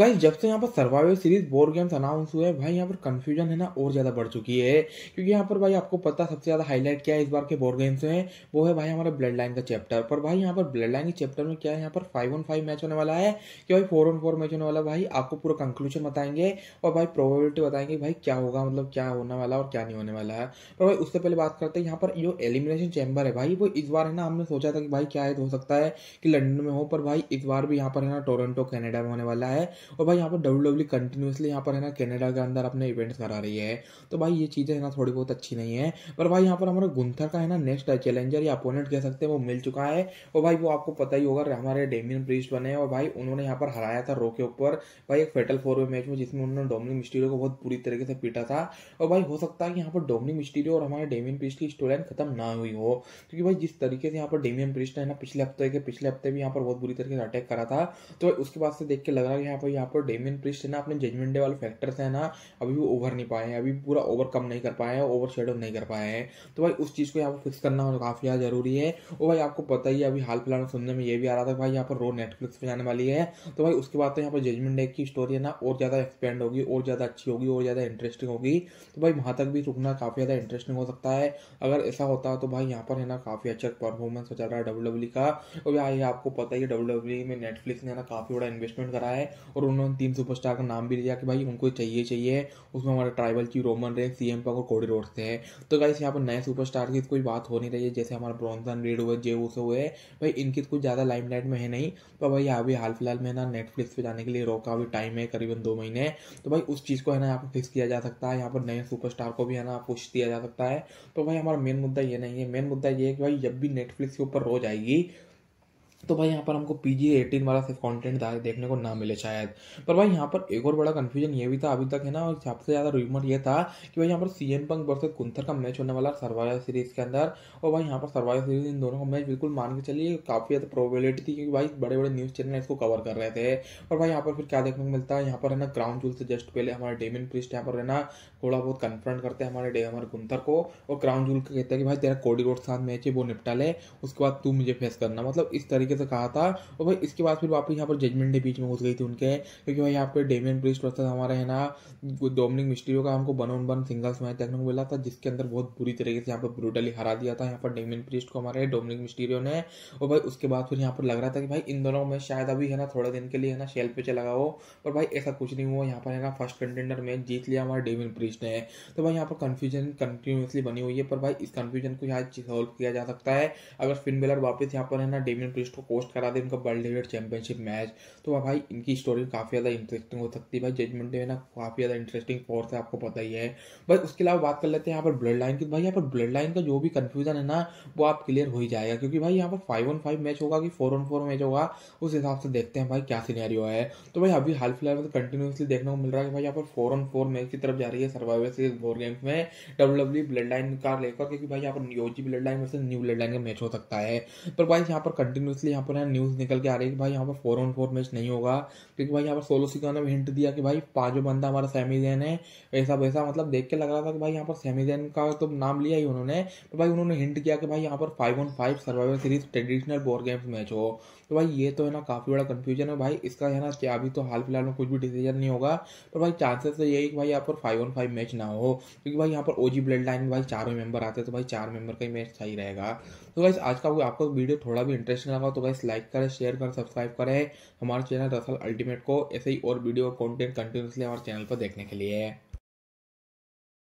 guys जब से यहाँ पर survival series board games announce हुए हैं भाई यहाँ पर कंफ्यूजन है ना और ज़्यादा बढ़ चुकी है क्योंकि यहाँ पर भाई आपको पता सबसे ज़्यादा हाईलाइट क्या है इस बार के बोर्ड गेम्स में वो है भाई हमारा ब्लड लाइन का चैप्टर पर भाई यहाँ पर ब्लड लाइन के चैप्टर में क्या है यहाँ पर फाइव ऑन फाइव मैच होने वाला है कि भाई फोर ऑन फोर मैच होने वाला भाई आपको पूरा कंक्लूजन बताएंगे और भाई प्रोबेबिलिटी बताएंगे भाई क्या होगा मतलब क्या होने वाला और क्या नहीं होने वाला है पर भाई उससे पहले बात करते हैं यहाँ पर जो एलिमिनेशन चैम्बर है भाई वो इस बार है ना हमने सोचा था कि भाई क्या हो सकता है कि लंडन में हो पर भाई इस बार भी यहाँ पर है ना टोरंटो कैनेडा में होने वाला है और भाई यहाँ पर डब्ल्यू डब्ल्यू कंटिन्यूसली यहाँ पर है ना कनाडा के अंदर अपने इवेंट्स करा रही है तो भाई ये चीज़ें है ना थोड़ी बहुत अच्छी नहीं है पर भाई यहाँ पर हमारा गुंथर का है ना नेक्स्ट चैलेंजर या अपोनेंट कह सकते हैं वो मिल चुका है और भाई वो आपको पता ही होगा हमारे डेमिन प्रीस्ट बने और भाई उन्होंने यहाँ पर हराया था रो के ऊपर भाई एक फेटल फोर वे मैच में जिसमें उन्होंने डोमिनिक मिस्टीरियो को बहुत बुरी तरीके से पीटा था और भाई हो सकता है कि यहाँ पर डोमिनिक मिस्टीरियो और हमारे डेमिन प्रीस्ट की स्टोरी लाइन खत्म ना हुई हो क्योंकि भाई जिस तरीके से यहाँ पर डेमियन प्रीस्ट है ना पिछले हफ्ते के पिछले हफ्ते भी यहाँ पर बहुत बुरी तरीके से अटैक करा था तो उसके बाद से देख के लग रहा है यहाँ पर यहाँ पर डेमिन प्रिस्ट है ना अपने जजमेंट डे वाले फैक्टर्स हैं ना अभी वो ओवर नहीं पाए हैं अभी पूरा ओवरकम नहीं कर पाए हैं ओवर शेडो नहीं कर पाए हैं तो भाई उस चीज़ को यहाँ पर फिक्स करना मतलब काफ़ी ज़्यादा ज़रूरी है और भाई आपको पता ही है अभी हाल फिलहाल सुनने में ये भी आ रहा था भाई यहाँ पर रो नेटफ्लिक्स पर जाने वाली है तो भाई उसके बाद तो यहाँ पर जजमेंट डे की स्टोरी है ना और ज़्यादा एक्सपेंड होगी और ज़्यादा अच्छी होगी और ज़्यादा इंटरेस्टिंग होगी तो भाई वहाँ तक भी रुकना काफ़ी ज़्यादा इंटरेस्टिंग हो सकता है अगर ऐसा होता तो भाई यहाँ पर है ना काफ़ी अच्छा परफॉर्मेंस हो जा रहा है डब्ल्यू e का और भाई आपको पता ही है डब्ल्यू e में नेटफ्लिक्स ने ना काफ़ी बड़ा इन्वेस्टमेंट करा है और उन्होंने तीन सुपरस्टार का नाम भी लिया कि भाई उनको चाहिए चाहिए उसमें हमारा tribal chief Roman Reigns C M Punk और कोडी रोड से है तो गाइस यहाँ पर नए सुपरस्टार की कोई बात हो नहीं रही है जैसे हमारा ब्रॉन्सन रेड हुए जे उसे हुए भाई इनकी तो कुछ ज़्यादा लाइट में है नहीं पर भाई अभी हाल फिलहाल में ना नेटफ्लिक्स पर जाने के लिए रोका अभी टाइम है करीबन दो महीने तो भाई उस चीज़ को है ना यहाँ पर फिक्स किया जा सकता है यहाँ पर नए सुपरस्टार को भी है ना पुश दिया जा सकता है तो भाई हमारा मेन मुद्दा ये नहीं है मेन मुद्दा ये है कि भाई जब भी नेटफ्लिक्स के ऊपर रोज आएगी तो भाई यहाँ पर हमको पी जी एटीन वाला सिर्फ कॉन्टेंट देखने को ना मिले शायद पर भाई यहाँ पर एक और बड़ा कन्फ्यूजन ये भी था अभी तक है ना और सबसे ज़्यादा रूमर ये था कि भाई यहाँ पर सी एम पंक वर्सेज कुंथर का मैच होने वाला सर्वाइवर सीरीज़ के अंदर और भाई यहाँ पर सर्वाइवर सीरीज इन दोनों का मैच बिल्कुल मान के चलिए काफ़ी ज़्यादा प्रोबेबिलिटी थी क्योंकि भाई बड़े बड़े न्यूज़ चैनल इसको कवर कर रहे थे और भाई यहाँ पर फिर क्या देखने को मिलता है यहाँ पर है ना क्राउन जूल से जस्ट पहले हमारे डेमिन प्रिस्ट यहाँ पर है ना थोड़ा बहुत कन्फ्रंट करते हैं हमारे डे हमारे कुंथर को और क्राउन जूल कहते हैं कि भाई तेरा कोडी रोड साथ मैच है वो निपटा ले उसके बाद तू मुझे फेस करना मतलब इस तरीके से कहा था और भाई इसके बाद फिर वापस यहाँ पर जजमेंट डे बीच में घुस गई थी उनके क्योंकि भाई यहाँ पर डेमियन प्रिस्ट वर्सेस हमारा है ना डोमिनिक मिस्ट्रियो का हमको one on one singles match देखने को मिला था जिसके अंदर बहुत बुरी तरीके से यहाँ पर ब्रूटली हरा दिया था यहाँ पर डेमियन प्रिस्ट को हमारे डोमिनिक मिस्ट्रियो ने और भाई उसके बाद फिर यहाँ पर लग रहा था कि भाई इन दोनों में शायद अभी है ना थोड़े दिन के लिए है ना शेल पे चला हो पर भाई ऐसा कुछ नहीं हुआ यहाँ पर है ना फर्स्ट कंटेंडर मैच जीत लिया हमारे डेविन प्रिस्ट ने तो भाई यहाँ पर कन्फ्यूजन कंटिन्यूसली बनी हुई है पर भाई इस कन्फ्यूजन को यहाँ सॉल्व किया जा सकता है अगर फिन बेलर वापस यहाँ पर है ना डेविन प्रिस्ट को पोस्ट करा दे इनका वर्ल्ड हेवेट चैंपियनशिप मैच तो वह भाई इनकी स्टोरी काफ़ी ज़्यादा इंटरेस्टिंग हो सकती है भाई जजमेंट डे में ना काफ़ी ज़्यादा इंटरेस्टिंग फोर्स है आपको पता ही है बस उसके अलावा बात कर लेते हैं यहाँ पर ब्लड लाइन की भाई यहाँ पर ब्लड लाइन का जो भी कन्फ्यूजन है ना वो आप क्लियर हो ही जाएगा क्योंकि भाई यहाँ पर फाइव ऑन फाइव मैच होगा कि फोर ऑन फोर मैच होगा उस हिसाब से देखते हैं भाई क्या सीनेरियो है तो भाई अभी हाल फिलहाल में कंटिन्यूसली तो देखने को मिल रहा है भाई यहाँ पर फोर ऑन फोर मैच की तरफ जा रही है सर्वाइवर सीरीज फोर गेम्स में डब्ल्यू डब्ल्यू ब्लड लाइन का लेकर क्योंकि भाई यहाँ पर न्यू जी bloodline versus new bloodline का मैच हो सकता है पर भाई यहाँ पर कंटिन्यूसली यहाँ पर यहाँ न्यूज़ निकल के आ रही है कि भाई यहाँ पर फोर ऑन फोर मैच नहीं होगा क्योंकि भाई यहाँ पर सोलो सिक्का ने हिंट दिया कि भाई पाँचों बंदा हमारा सेमी जैन है ऐसा वैसा मतलब देख के लग रहा था कि भाई यहाँ पर सेमी जैन का तो नाम लिया ही उन्होंने तो भाई उन्होंने हिंट किया कि भाई यहाँ पर five on five survival series traditional war games match हो तो भाई ये तो है ना काफ़ी बड़ा कंफ्यूजन है भाई इसका है ना क्या अभी तो हाल फिलहाल में कुछ भी डिसीजन नहीं होगा पर भाई चांसेस तो ये है कि भाई यहाँ पर फाइव ऑन फाइव मैच ना हो क्योंकि भाई यहाँ पर ओजी ब्लड लाइन में भाई चारों मेंबर आते हैं तो भाई चार मेंबर का ही मैच सही रहेगा तो भाई आज का आपको वीडियो थोड़ा भी इंटरेस्टिंग लगा तो गाइस लाइक करें शेयर करें सब्सक्राइब करें हमारे चैनल रसल अल्टीमेट को ऐसे ही और वीडियो कंटेंट कंटिन्यूसली हमारे चैनल पर देखने के लिए